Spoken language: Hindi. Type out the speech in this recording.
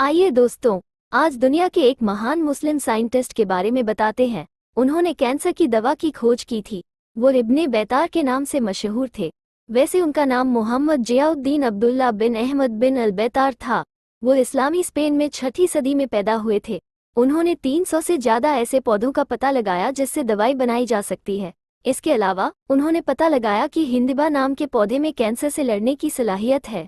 आइए दोस्तों आज दुनिया के एक महान मुस्लिम साइंटिस्ट के बारे में बताते हैं उन्होंने कैंसर की दवा की खोज की थी वो इब्ने बैतार के नाम से मशहूर थे वैसे उनका नाम मोहम्मद जियाउद्दीन अब्दुल्ला बिन अहमद बिन अल बैतार था वो इस्लामी स्पेन में छठी सदी में पैदा हुए थे उन्होंने 300 से ज़्यादा ऐसे पौधों का पता लगाया जिससे दवाई बनाई जा सकती है इसके अलावा उन्होंने पता लगाया कि हिंदबा नाम के पौधे में कैंसर से लड़ने की सलाहियत है